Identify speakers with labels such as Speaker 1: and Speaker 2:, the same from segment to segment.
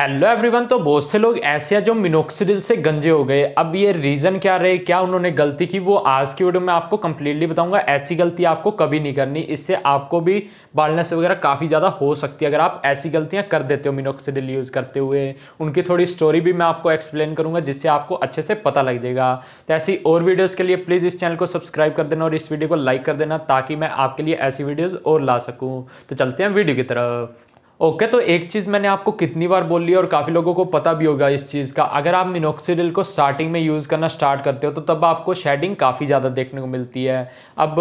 Speaker 1: hello everyone तो बहुत से लोग ऐसे हैं जो मिनोक्सिडिल से गंजे हो गए अब ये रीज़न क्या रहे क्या उन्होंने गलती की वो आज की वीडियो में आपको कंप्लीटली बताऊंगा ऐसी गलती आपको कभी नहीं करनी इससे आपको भी बालनेस वगैरह काफ़ी ज़्यादा हो सकती है अगर आप ऐसी गलतियां कर देते हो मिनोक्सिडिल यूज़ करते हुए उनकी थोड़ी स्टोरी भी मैं आपको एक्सप्लेन करूँगा जिससे आपको अच्छे से पता लग जाएगा तो ऐसी और वीडियोज़ के लिए प्लीज़ इस चैनल को सब्सक्राइब कर देना और इस वीडियो को लाइक कर देना ताकि मैं आपके लिए ऐसी वीडियोज़ और ला सकूँ तो चलते हैं वीडियो की तरफ ओके okay, तो एक चीज़ मैंने आपको कितनी बार बोली और काफ़ी लोगों को पता भी होगा इस चीज़ का अगर आप मिनोक्सीडिल को स्टार्टिंग में यूज़ करना स्टार्ट करते हो तो तब आपको शेडिंग काफ़ी ज़्यादा देखने को मिलती है अब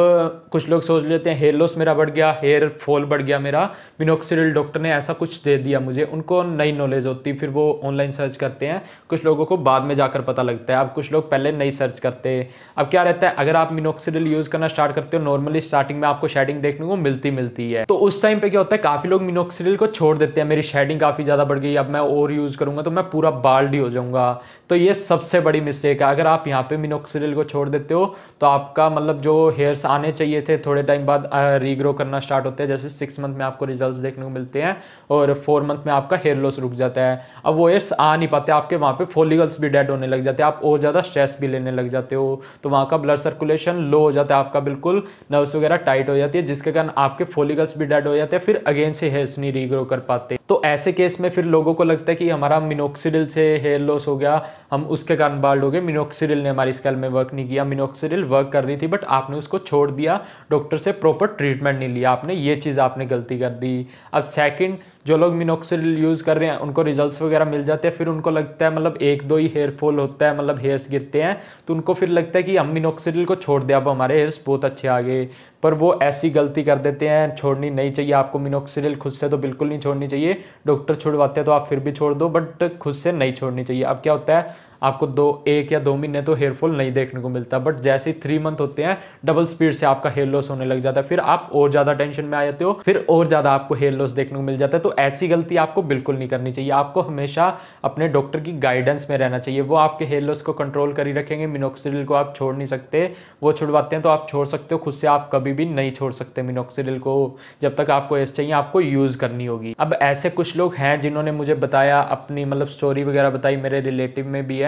Speaker 1: कुछ लोग सोच लेते हैं हेयर लॉस मेरा बढ़ गया हेयर फॉल बढ़ गया मेरा मिनोक्सीडिल डॉक्टर ने ऐसा कुछ दे दिया मुझे उनको नई नॉलेज होती फिर वो ऑनलाइन सर्च करते हैं कुछ लोगों को बाद में जाकर पता लगता है अब कुछ लोग पहले नहीं सर्च करते अब क्या रहता है अगर आप मिनोक्सीडिल यूज़ करना स्टार्ट करते हो नॉर्मली स्टार्टिंग में आपको शेडिंग देखने को मिलती मिलती है तो उस टाइम पर क्या होता है काफ़ी लोग मिनोक्सीडिल को छोड़ देते हैं मेरी शेडिंग काफ़ी ज़्यादा बढ़ गई अब मैं और यूज़ करूँगा तो मैं पूरा बाल्ड ही हो जाऊँगा तो ये सबसे बड़ी मिस्टेक है अगर आप यहाँ पे मिनोक्सिल को छोड़ देते हो तो आपका मतलब जो हेयर्स आने चाहिए थे थोड़े टाइम बाद रीग्रो करना स्टार्ट होते हैं जैसे सिक्स मंथ में आपको रिजल्ट देखने को मिलते हैं और फोर मंथ में आपका हेयर लॉस रुक जाता है अब वो हेयर्स आ नहीं पाते आपके वहाँ पर फोलिकल्स भी डेड होने लग जाते हैं आप और ज़्यादा स्ट्रेस भी लेने लग जाते हो तो वहाँ का ब्लड सर्कुलेशन लो हो जाता है आपका बिल्कुल नर्व्स वगैरह टाइट हो जाती है जिसके कारण आपके फोलिकल्स भी डेड हो जाते हैं फिर अगेन से हेयर्स नहीं रीग्रो प्रयोग कर पाते तो ऐसे केस में फिर लोगों को लगता है कि हमारा मिनोक्सीडिल से हेयर लॉस हो गया हम उसके कारण बाल्ड हो गए मिनोक्सीडिल ने हमारी स्कैल में वर्क नहीं किया मिनोक्सीडिल वर्क कर रही थी बट आपने उसको छोड़ दिया डॉक्टर से प्रॉपर ट्रीटमेंट नहीं लिया आपने ये चीज़ आपने गलती कर दी अब सेकेंड जो लोग मिनोक्सीडिल यूज़ कर रहे हैं उनको रिजल्ट्स वगैरह मिल जाते हैं फिर उनको लगता है मतलब एक दो ही हेयर फॉल होता है मतलब हेयर्स गिरते हैं तो उनको फिर लगता है कि हम मिनोक्सीडिल को छोड़ दें अब हमारे हेयर्स बहुत अच्छे आ गए पर वो ऐसी गलती कर देते हैं छोड़नी नहीं चाहिए आपको मिनोक्सीडिल खुद से तो बिल्कुल नहीं छोड़नी चाहिए डॉक्टर छुड़वाते हैं तो आप फिर भी छोड़ दो बट खुद से नहीं छोड़नी चाहिए अब क्या होता है आपको दो एक या दो महीने तो हेयर फॉल नहीं देखने को मिलता बट जैसे थ्री मंथ होते हैं डबल स्पीड से आपका हेयर लॉस होने लग जाता है फिर आप और ज़्यादा टेंशन में आ जाते हो फिर और ज़्यादा आपको हेयर लॉस देखने को मिल जाता है तो ऐसी गलती आपको बिल्कुल नहीं करनी चाहिए आपको हमेशा अपने डॉक्टर की गाइडेंस में रहना चाहिए वो आपके हेयर लॉस को कंट्रोल कर ही रखेंगे मिनोक्सिडिल को आप छोड़ नहीं सकते वो छुड़वाते हैं तो आप छोड़ सकते हो खुद से आप कभी भी नहीं छोड़ सकते मिनोक्सिडिल को जब तक आपको ऐसे चाहिए आपको यूज़ करनी होगी अब ऐसे कुछ लोग हैं जिन्होंने मुझे बताया अपनी मतलब स्टोरी वगैरह बताई मेरे रिलेटिव में भी है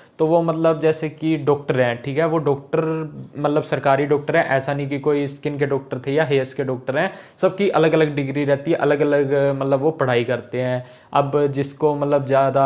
Speaker 1: तो वो मतलब जैसे कि डॉक्टर हैं ठीक है वो डॉक्टर मतलब सरकारी डॉक्टर हैं ऐसा नहीं कि कोई स्किन के डॉक्टर थे या हेयर्स के डॉक्टर हैं सबकी अलग अलग डिग्री रहती है अलग अलग मतलब वो पढ़ाई करते हैं अब जिसको मतलब ज़्यादा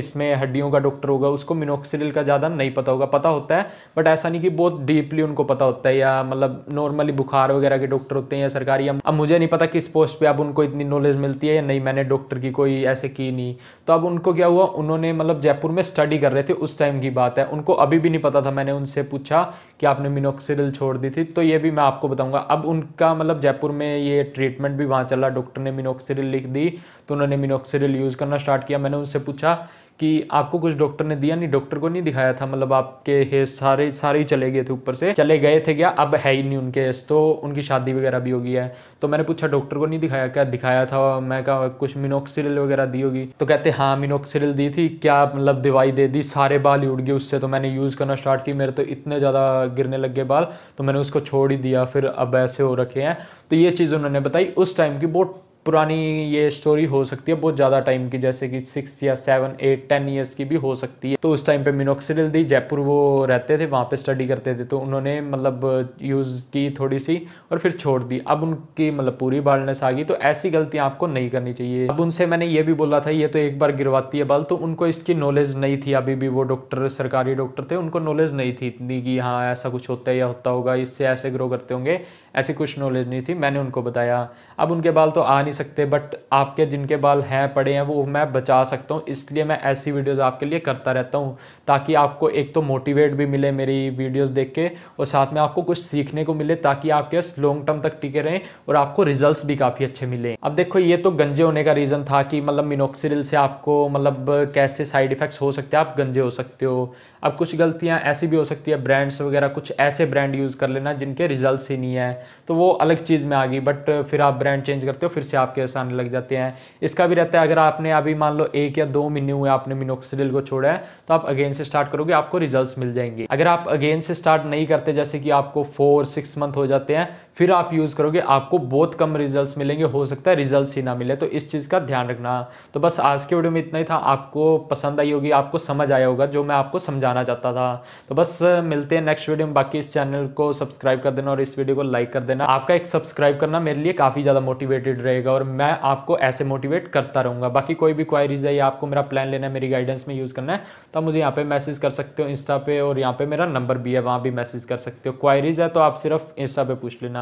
Speaker 1: इसमें हड्डियों का डॉक्टर होगा उसको मिनोक्सिडिल का ज़्यादा नहीं पता होगा पता होता है बट ऐसा नहीं कि बहुत डीपली उनको पता होता है या मतलब नॉर्मली बुखार वगैरह के डॉक्टर होते हैं या सरकारी अब मुझे नहीं पता किस पोस्ट पर अब उनको इतनी नॉलेज मिलती है या नहीं मैंने डॉक्टर की कोई ऐसे की नहीं तो अब उनको क्या हुआ उन्होंने मतलब जयपुर में स्टडी कर रहे थे उस टाइम की बात है उनको अभी भी नहीं पता था मैंने उनसे पूछा कि आपने मिनोक्सिडिल छोड़ दी थी तो ये भी मैं आपको बताऊंगा अब उनका मतलब जयपुर में ये ट्रीटमेंट भी वहाँ चला डॉक्टर ने मिनोक्सिडिल लिख दी तो उन्होंने मिनोक्सिडिल यूज़ करना स्टार्ट किया मैंने उनसे पूछा कि आपको कुछ डॉक्टर ने दिया नहीं डॉक्टर को नहीं दिखाया था मतलब आपके हेस सारे सारे ही चले गए थे ऊपर से चले गए थे क्या अब है ही नहीं उनके हेस तो उनकी शादी वगैरह भी हो गई है तो मैंने पूछा डॉक्टर को नहीं दिखाया क्या दिखाया था मैं कहा कुछ मिनोक्सिडिल वगैरह दी होगी तो कहते हाँ मिनोक्सिडिल दी थी क्या मतलब दवाई दे दी सारे बाल ही उड़ गए उससे तो मैंने यूज़ करना स्टार्ट की मेरे तो इतने ज़्यादा गिरने लग गए बाल तो मैंने उसको छोड़ ही दिया फिर अब ऐसे हो रखे हैं तो ये चीज़ उन्होंने बताई उस टाइम की बहुत पुरानी ये स्टोरी हो सकती है बहुत ज़्यादा टाइम की जैसे कि सिक्स या सेवन एट टेन ईयर्स की भी हो सकती है तो उस टाइम पे मिनोक्सिडिल दी जयपुर वो रहते थे वहाँ पे स्टडी करते थे तो उन्होंने मतलब यूज़ की थोड़ी सी और फिर छोड़ दी अब उनकी मतलब पूरी बालनेस आ गई तो ऐसी गलतियाँ आपको नहीं करनी चाहिए अब उनसे मैंने ये भी बोला था ये तो एक बार गिरवाती है बाल तो उनको इसकी नॉलेज नहीं थी अभी भी वो डॉक्टर सरकारी डॉक्टर थे उनको नॉलेज नहीं थी इतनी कि हाँ ऐसा कुछ होता है या होता होगा इससे ऐसे ग्रो करते होंगे ऐसी कुछ नॉलेज नहीं थी मैंने उनको बताया अब उनके बाल तो आ नहीं सकते बट आपके जिनके बाल हैं पड़े हैं वो मैं बचा सकता हूँ इसलिए मैं ऐसी वीडियोस आपके लिए करता रहता हूँ ताकि आपको एक तो मोटिवेट भी मिले मेरी वीडियोस देख के और साथ में आपको कुछ सीखने को मिले ताकि आपके लॉन्ग टर्म तक टिके रहें और आपको रिजल्ट भी काफ़ी अच्छे मिले अब देखो ये तो गंजे होने का रीज़न था कि मतलब मिनोक्सिल से आपको मतलब कैसे साइड इफ़ेक्ट्स हो सकते हैं आप गंजे हो सकते हो अब कुछ गलतियाँ ऐसी भी हो सकती है ब्रांड्स वगैरह कुछ ऐसे ब्रांड यूज़ कर लेना जिनके रिजल्ट ही नहीं है तो वो अलग चीज़ में आ गई बट फिर आप ब्रांड चेंज करते हो फिर से आपके ऐसा लग जाते हैं इसका भी रहता है अगर आपने अभी मान लो एक या दो महीने हुए आपने मिनोक्सिडिल को छोड़ा है तो आप अगेन से स्टार्ट करोगे आपको रिजल्ट मिल जाएंगे अगर आप अगेन से स्टार्ट नहीं करते जैसे कि आपको फोर सिक्स मंथ हो जाते हैं फिर आप यूज़ करोगे आपको बहुत कम रिजल्ट्स मिलेंगे हो सकता है रिजल्ट्स ही ना मिले तो इस चीज़ का ध्यान रखना तो बस आज के वीडियो में इतना ही था आपको पसंद आई होगी आपको समझ आया होगा जो मैं आपको समझाना चाहता था तो बस मिलते हैं नेक्स्ट वीडियो में बाकी इस चैनल को सब्सक्राइब कर देना और इस वीडियो को लाइक कर देना आपका एक सब्सक्राइब करना मेरे लिए काफ़ी ज़्यादा मोटिवेटेड रहेगा और मैं आपको ऐसे मोटिवेट करता रहूँगा बाकी कोई भी क्वारीज है या आपको मेरा प्लान लेना है मेरी गाइडेंस में यूज़ करना है तो मुझे यहाँ पर मैसेज कर सकते हो इंस्टा पे और यहाँ पर मेरा नंबर भी है वहाँ भी मैसेज कर सकते हो क्वायरीज है तो आप सिर्फ इंस्टा पर पूछ लेना